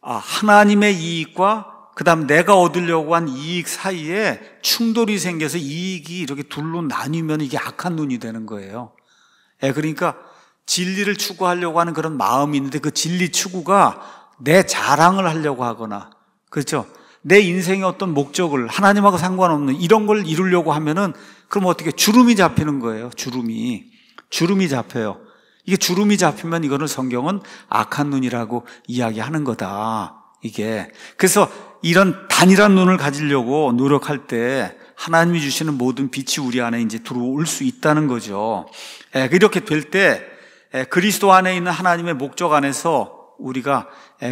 아, 하나님의 이익과 그다음 내가 얻으려고 한 이익 사이에 충돌이 생겨서 이익이 이렇게 둘로 나뉘면 이게 악한 눈이 되는 거예요. 예, 그러니까 진리를 추구하려고 하는 그런 마음이 있는데 그 진리 추구가 내 자랑을 하려고 하거나 그렇죠. 내 인생의 어떤 목적을 하나님하고 상관없는 이런 걸 이루려고 하면은 그럼 어떻게 주름이 잡히는 거예요. 주름이. 주름이 잡혀요. 이게 주름이 잡히면 이거는 성경은 악한 눈이라고 이야기하는 거다. 이게. 그래서 이런 단일한 눈을 가지려고 노력할 때 하나님이 주시는 모든 빛이 우리 안에 이제 들어올 수 있다는 거죠. 이렇게 예, 될때 그리스도 안에 있는 하나님의 목적 안에서 우리가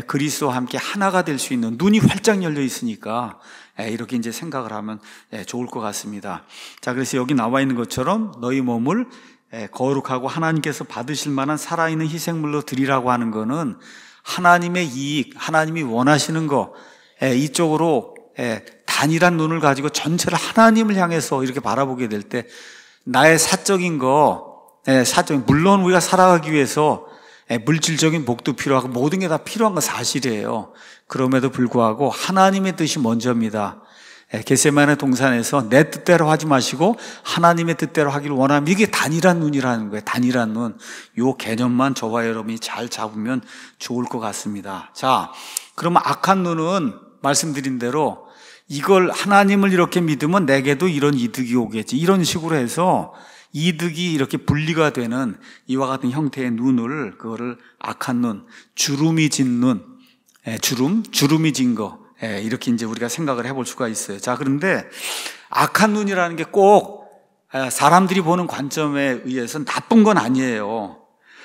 그리스도와 함께 하나가 될 수 있는 눈이 활짝 열려 있으니까 이렇게 이제 생각을 하면 좋을 것 같습니다. 자, 그래서 여기 나와 있는 것처럼 너희 몸을 거룩하고 하나님께서 받으실 만한 살아있는 희생물로 드리라고 하는 것은 하나님의 이익, 하나님이 원하시는 것, 이쪽으로 단일한 눈을 가지고 전체를 하나님을 향해서 이렇게 바라보게 될 때 나의 사적인 것, 예, 사정 물론 우리가 살아가기 위해서 예, 물질적인 복도 필요하고 모든 게 다 필요한 건 사실이에요. 그럼에도 불구하고 하나님의 뜻이 먼저입니다. 개세만의 예, 동산에서 내 뜻대로 하지 마시고 하나님의 뜻대로 하기를 원하면 이게 단일한 눈이라는 거예요. 단일한 눈. 요 개념만 저와 여러분이 잘 잡으면 좋을 것 같습니다. 자, 그러면 악한 눈은 말씀드린 대로 이걸 하나님을 이렇게 믿으면 내게도 이런 이득이 오겠지. 이런 식으로 해서 이득이 이렇게 분리가 되는 이와 같은 형태의 눈을 그거를 악한 눈, 주름이 진 눈, 예, 주름, 주름이 진 거. 예, 이렇게 이제 우리가 생각을 해볼 수가 있어요. 자, 그런데 악한 눈이라는 게꼭 아, 사람들이 보는 관점에 의해서 나쁜 건 아니에요.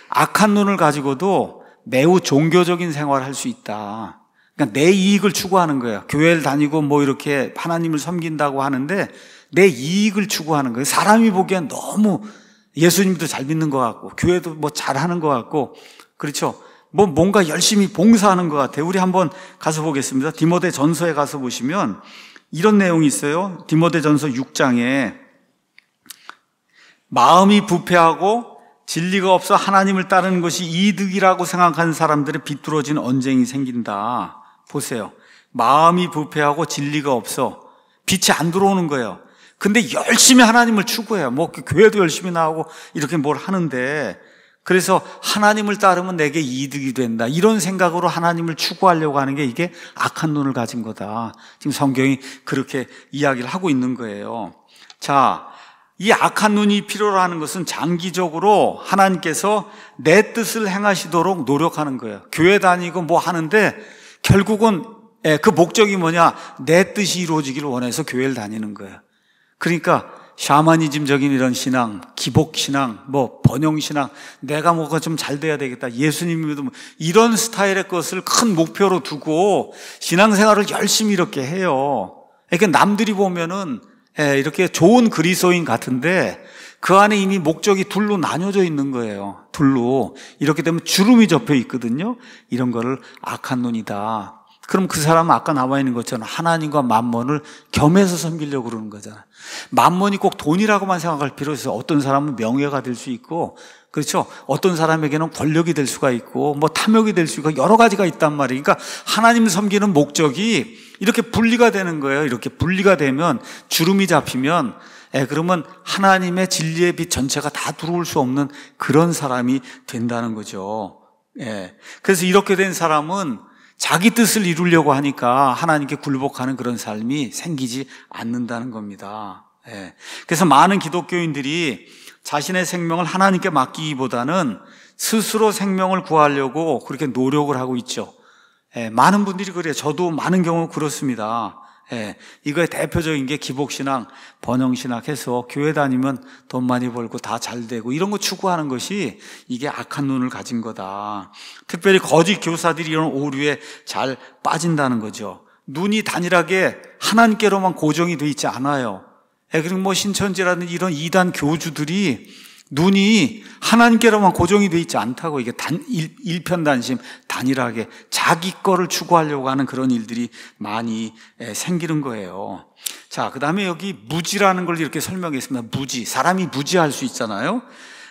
악한 눈을 가지고도 매우 종교적인 생활을 할 수 있다. 그러니까 내 이익을 추구하는 거예요. 교회를 다니고 뭐 이렇게 하나님을 섬긴다고 하는데 내 이익을 추구하는 거예요. 사람이 보기엔 너무 예수님도 잘 믿는 것 같고, 교회도 뭐 잘하는 것 같고, 그렇죠? 뭐 뭔가 열심히 봉사하는 것 같아요. 우리 한번 가서 보겠습니다. 디모데 전서에 가서 보시면 이런 내용이 있어요. 디모데 전서 6장에 마음이 부패하고 진리가 없어 하나님을 따르는 것이 이득이라고 생각하는 사람들의 비뚤어진 언쟁이 생긴다. 보세요. 마음이 부패하고 진리가 없어 빛이 안 들어오는 거예요. 근데 열심히 하나님을 추구해요. 뭐 그 교회도 열심히 나오고 이렇게 뭘 하는데 그래서 하나님을 따르면 내게 이득이 된다. 이런 생각으로 하나님을 추구하려고 하는 게 이게 악한 눈을 가진 거다. 지금 성경이 그렇게 이야기를 하고 있는 거예요. 자, 이 악한 눈이 필요로 하는 것은 장기적으로 하나님께서 내 뜻을 행하시도록 노력하는 거예요. 교회 다니고 뭐 하는데 결국은 예, 그 목적이 뭐냐? 내 뜻이 이루어지기를 원해서 교회를 다니는 거예요. 그러니까 샤머니즘적인 이런 신앙, 기복신앙, 뭐 번영신앙, 내가 뭐가 좀 잘 돼야 되겠다. 예수님 믿음, 이런 스타일의 것을 큰 목표로 두고 신앙생활을 열심히 이렇게 해요. 그러니까 남들이 보면은 예, 이렇게 좋은 그리스도인 같은데 그 안에 이미 목적이 둘로 나뉘어져 있는 거예요. 둘로. 이렇게 되면 주름이 접혀 있거든요. 이런 거를 악한 눈이다. 그럼 그 사람은 아까 나와 있는 것처럼 하나님과 만몬을 겸해서 섬기려고 그러는 거잖아. 만몬이 꼭 돈이라고만 생각할 필요 없어. 어떤 사람은 명예가 될 수 있고, 그렇죠? 어떤 사람에게는 권력이 될 수가 있고, 뭐 탐욕이 될 수 있고, 여러 가지가 있단 말이에 그러니까 하나님 섬기는 목적이 이렇게 분리가 되는 거예요. 이렇게 분리가 되면, 주름이 잡히면, 예, 그러면 하나님의 진리의 빛 전체가 다 들어올 수 없는 그런 사람이 된다는 거죠. 예. 그래서 이렇게 된 사람은 자기 뜻을 이루려고 하니까 하나님께 굴복하는 그런 삶이 생기지 않는다는 겁니다. 예. 그래서 많은 기독교인들이 자신의 생명을 하나님께 맡기기보다는 스스로 생명을 구하려고 그렇게 노력을 하고 있죠. 예. 많은 분들이 그래요. 저도 많은 경우 그렇습니다. 예, 이거의 대표적인 게 기복신앙, 번영신학 해서 교회 다니면 돈 많이 벌고 다 잘 되고 이런 거 추구하는 것이 이게 악한 눈을 가진 거다. 특별히 거짓 교사들이 이런 오류에 잘 빠진다는 거죠. 눈이 단일하게 하나님께로만 고정이 돼 있지 않아요. 예, 그리고 뭐 신천지라는 이런 이단 교주들이 눈이 하나님께로만 고정이 되어 있지 않다고 이게 단 일, 일편단심 단일하게 자기 거를 추구하려고 하는 그런 일들이 많이 에, 생기는 거예요. 자, 그다음에 여기 무지라는 걸 이렇게 설명했습니다. 무지. 사람이 무지할 수 있잖아요.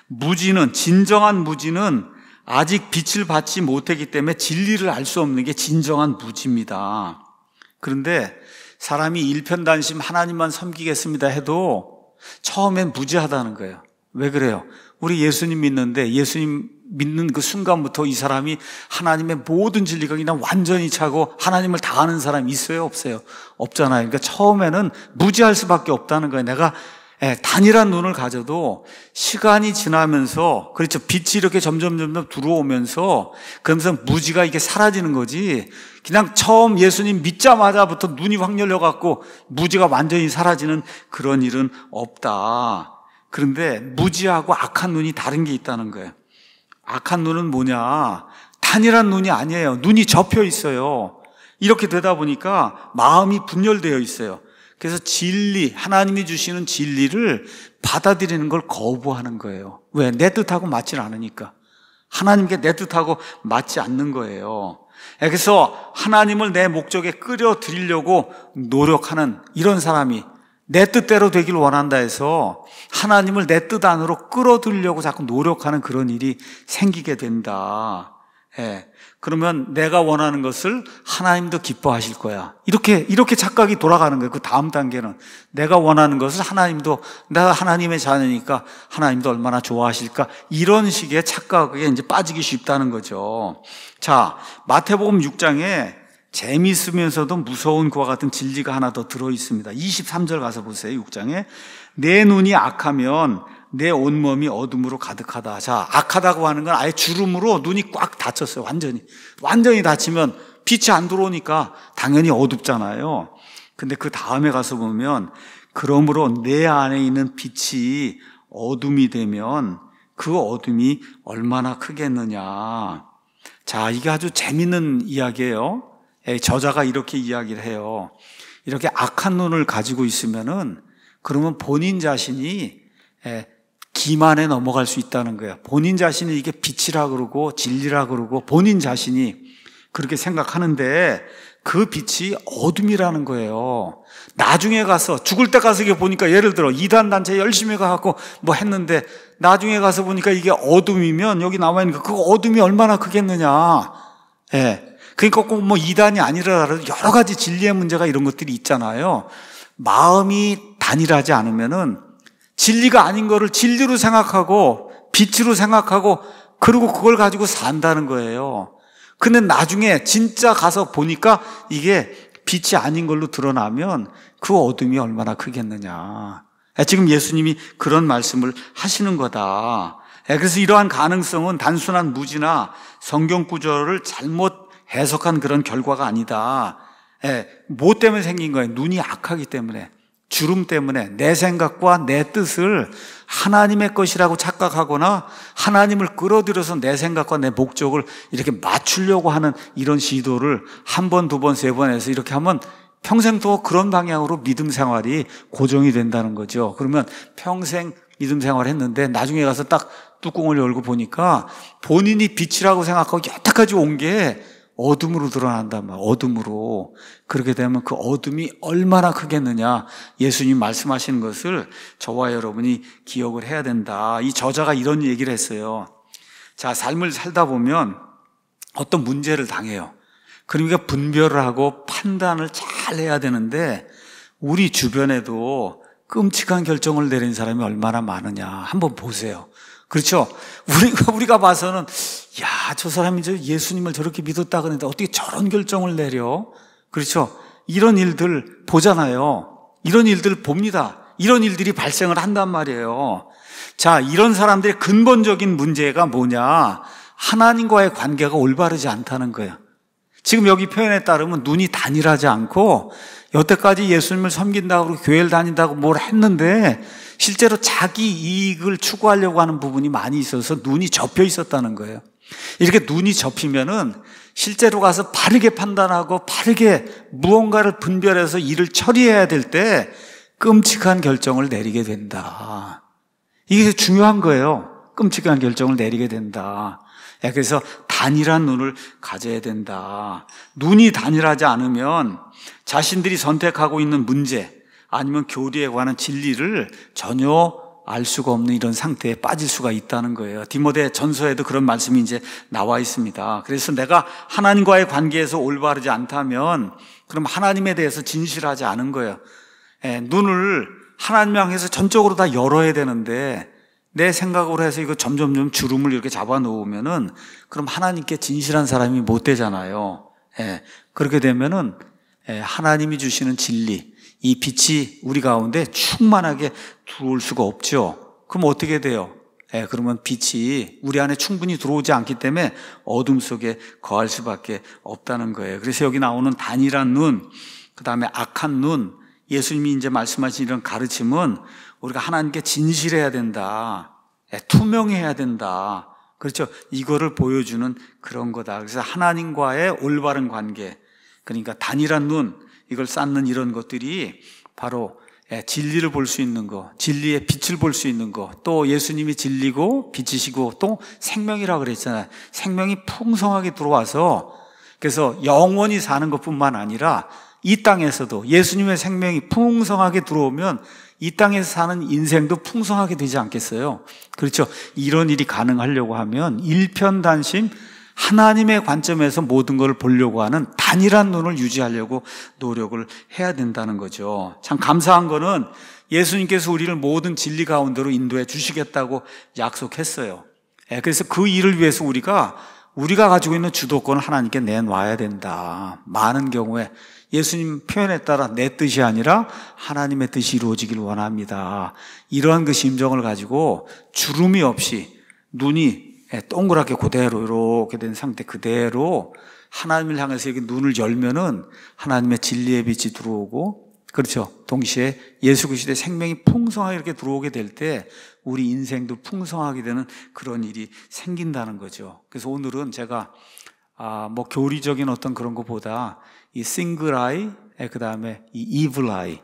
무지는 진정한 무지는 아직 빛을 받지 못했기 때문에 진리를 알 수 없는 게 진정한 무지입니다. 그런데 사람이 일편단심 하나님만 섬기겠습니다 해도 처음엔 무지하다는 거예요. 왜 그래요? 우리 예수님 믿는데 예수님 믿는 그 순간부터 이 사람이 하나님의 모든 진리가 그냥 완전히 차고 하나님을 다 아는 사람이 있어요? 없어요? 없잖아요. 그러니까 처음에는 무지할 수밖에 없다는 거예요. 내가 예, 단일한 눈을 가져도 시간이 지나면서 그렇죠 빛이 이렇게 점점 점점 들어오면서 그러면서 무지가 이게 사라지는 거지 그냥 처음 예수님 믿자마자부터 눈이 확 열려갖고 무지가 완전히 사라지는 그런 일은 없다 그런데 무지하고 악한 눈이 다른 게 있다는 거예요. 악한 눈은 뭐냐? 단일한 눈이 아니에요. 눈이 접혀 있어요. 이렇게 되다 보니까 마음이 분열되어 있어요. 그래서 진리, 하나님이 주시는 진리를 받아들이는 걸 거부하는 거예요. 왜? 내 뜻하고 맞지 않으니까. 하나님께 내 뜻하고 맞지 않는 거예요. 그래서 하나님을 내 목적에 끌어들이려고 노력하는 이런 사람이 내 뜻대로 되길 원한다 해서 하나님을 내 뜻 안으로 끌어들려고 자꾸 노력하는 그런 일이 생기게 된다. 예. 그러면 내가 원하는 것을 하나님도 기뻐하실 거야. 이렇게, 이렇게 착각이 돌아가는 거예요. 그 다음 단계는. 내가 원하는 것을 하나님도, 내가 하나님의 자녀니까 하나님도 얼마나 좋아하실까. 이런 식의 착각에 이제 빠지기 쉽다는 거죠. 자, 마태복음 6장에 재미있으면서도 무서운 그와 같은 진리가 하나 더 들어 있습니다. 23절 가서 보세요. 6장에 내 눈이 악하면 내 온몸이 어둠으로 가득하다. 자, 악하다고 하는 건 아예 주름으로 눈이 꽉 닫혔어요. 완전히. 완전히 닫히면 빛이 안 들어오니까 당연히 어둡잖아요. 근데 그 다음에 가서 보면 그러므로 내 안에 있는 빛이 어둠이 되면 그 어둠이 얼마나 크겠느냐. 자, 이게 아주 재밌는 이야기예요. 저자가 이렇게 이야기를 해요. 이렇게 악한 눈을 가지고 있으면은 그러면 본인 자신이 기만에 넘어갈 수 있다는 거예요. 본인 자신이 이게 빛이라 그러고 진리라 그러고 본인 자신이 그렇게 생각하는데 그 빛이 어둠이라는 거예요. 나중에 가서 죽을 때 가서 이게 보니까 예를 들어 이단 단체 열심히 가갖고 뭐 했는데 나중에 가서 보니까 이게 어둠이면 여기 남아 있는 거 그거 어둠이 얼마나 크겠느냐. 예. 그러니까 꼭 뭐 이단이 아니라도 여러 가지 진리의 문제가 이런 것들이 있잖아요. 마음이 단일하지 않으면은 진리가 아닌 거를 진리로 생각하고 빛으로 생각하고 그리고 그걸 가지고 산다는 거예요. 근데 나중에 진짜 가서 보니까 이게 빛이 아닌 걸로 드러나면 그 어둠이 얼마나 크겠느냐. 예, 지금 예수님이 그런 말씀을 하시는 거다. 예, 그래서 이러한 가능성은 단순한 무지나 성경 구절을 잘못 해석한 그런 결과가 아니다. 예, 뭐 때문에 생긴 거예요? 눈이 악하기 때문에. 주름 때문에 내 생각과 내 뜻을 하나님의 것이라고 착각하거나 하나님을 끌어들여서 내 생각과 내 목적을 이렇게 맞추려고 하는 이런 시도를 한 번, 두 번, 세 번 해서 이렇게 하면 평생도 그런 방향으로 믿음 생활이 고정이 된다는 거죠. 그러면 평생 믿음 생활 했는데 나중에 가서 딱 뚜껑을 열고 보니까 본인이 빛이라고 생각하고 여태까지 온게 어둠으로 드러난단 말, 어둠으로. 그렇게 되면 그 어둠이 얼마나 크겠느냐. 예수님 말씀하시는 것을 저와 여러분이 기억을 해야 된다. 이 저자가 이런 얘기를 했어요. 자, 삶을 살다 보면 어떤 문제를 당해요. 그러니까 분별을 하고 판단을 잘 해야 되는데 우리 주변에도 끔찍한 결정을 내린 사람이 얼마나 많으냐. 한번 보세요. 그렇죠? 우리가, [LAUGHS] 우리가 봐서는, 야, 저 사람이 저 예수님을 저렇게 믿었다 그랬는데 어떻게 저런 결정을 내려? 그렇죠? 이런 일들 보잖아요. 이런 일들 봅니다. 이런 일들이 발생을 한단 말이에요. 자, 이런 사람들의 근본적인 문제가 뭐냐? 하나님과의 관계가 올바르지 않다는 거예요. 지금 여기 표현에 따르면 눈이 단일하지 않고 여태까지 예수님을 섬긴다고 교회를 다닌다고 뭘 했는데 실제로 자기 이익을 추구하려고 하는 부분이 많이 있어서 눈이 접혀 있었다는 거예요. 이렇게 눈이 접히면은 실제로 가서 바르게 판단하고 바르게 무언가를 분별해서 일을 처리해야 될 때 끔찍한 결정을 내리게 된다. 이게 중요한 거예요. 끔찍한 결정을 내리게 된다. 그래서 단일한 눈을 가져야 된다. 눈이 단일하지 않으면 자신들이 선택하고 있는 문제, 아니면 교리에 관한 진리를 전혀 알 수가 없는 이런 상태에 빠질 수가 있다는 거예요. 디모데 전서에도 그런 말씀이 이제 나와 있습니다. 그래서 내가 하나님과의 관계에서 올바르지 않다면 그럼 하나님에 대해서 진실하지 않은 거예요. 예, 눈을 하나님 향해서 전적으로 다 열어야 되는데 내 생각으로 해서 이거 점점점 주름을 이렇게 잡아놓으면은 그럼 하나님께 진실한 사람이 못 되잖아요. 예, 그렇게 되면은 예, 하나님이 주시는 진리, 이 빛이 우리 가운데 충만하게 들어올 수가 없죠. 그럼 어떻게 돼요? 예, 그러면 빛이 우리 안에 충분히 들어오지 않기 때문에 어둠 속에 거할 수밖에 없다는 거예요. 그래서 여기 나오는 단일한 눈, 그 다음에 악한 눈, 예수님이 이제 말씀하신 이런 가르침은 우리가 하나님께 진실해야 된다. 예, 투명해야 된다. 그렇죠. 이거를 보여주는 그런 거다. 그래서 하나님과의 올바른 관계. 그러니까 단일한 눈, 이걸 쌓는 이런 것들이 바로 예, 진리를 볼 수 있는 거, 진리의 빛을 볼 수 있는 거, 또 예수님이 진리고 빛이시고 또 생명이라 고 그랬잖아요. 생명이 풍성하게 들어와서 그래서 영원히 사는 것뿐만 아니라 이 땅에서도 예수님의 생명이 풍성하게 들어오면 이 땅에서 사는 인생도 풍성하게 되지 않겠어요? 그렇죠. 이런 일이 가능하려고 하면 일편단심 하나님의 관점에서 모든 것을 보려고 하는 단일한 눈을 유지하려고 노력을 해야 된다는 거죠. 참 감사한 거는 예수님께서 우리를 모든 진리 가운데로 인도해 주시겠다고 약속했어요. 예, 그래서 그 일을 위해서 우리가 우리가 가지고 있는 주도권을 하나님께 내놔야 된다. 많은 경우에 예수님 표현에 따라 내 뜻이 아니라 하나님의 뜻이 이루어지길 원합니다. 이러한 그 심정을 가지고 주름이 없이 눈이 예, 동그랗게 그대로 이렇게 된 상태 그대로 하나님을 향해서 이렇게 눈을 열면은 하나님의 진리의 빛이 들어오고 그렇죠. 동시에 예수 그리스도의 생명이 풍성하게 이렇게 들어오게 될 때 우리 인생도 풍성하게 되는 그런 일이 생긴다는 거죠. 그래서 오늘은 제가 아, 뭐 교리적인 어떤 그런 것보다 이 싱글 아이, 그 다음에 이 이블 아이,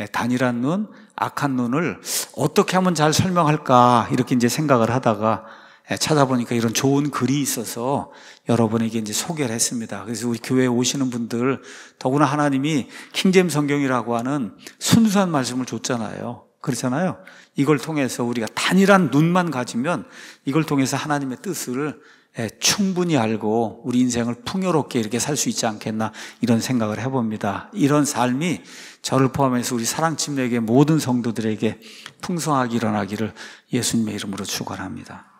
예, 단일한 눈, 악한 눈을 어떻게 하면 잘 설명할까 이렇게 이제 생각을 하다가 예, 찾아보니까 이런 좋은 글이 있어서 여러분에게 이제 소개를 했습니다. 그래서 우리 교회에 오시는 분들, 더구나 하나님이 킹잼 성경이라고 하는 순수한 말씀을 줬잖아요. 그렇잖아요. 이걸 통해서 우리가 단일한 눈만 가지면 이걸 통해서 하나님의 뜻을 예, 충분히 알고 우리 인생을 풍요롭게 이렇게 살 수 있지 않겠나 이런 생각을 해봅니다. 이런 삶이 저를 포함해서 우리 사랑침례계 모든 성도들에게 풍성하게 일어나기를 예수님의 이름으로 축원합니다.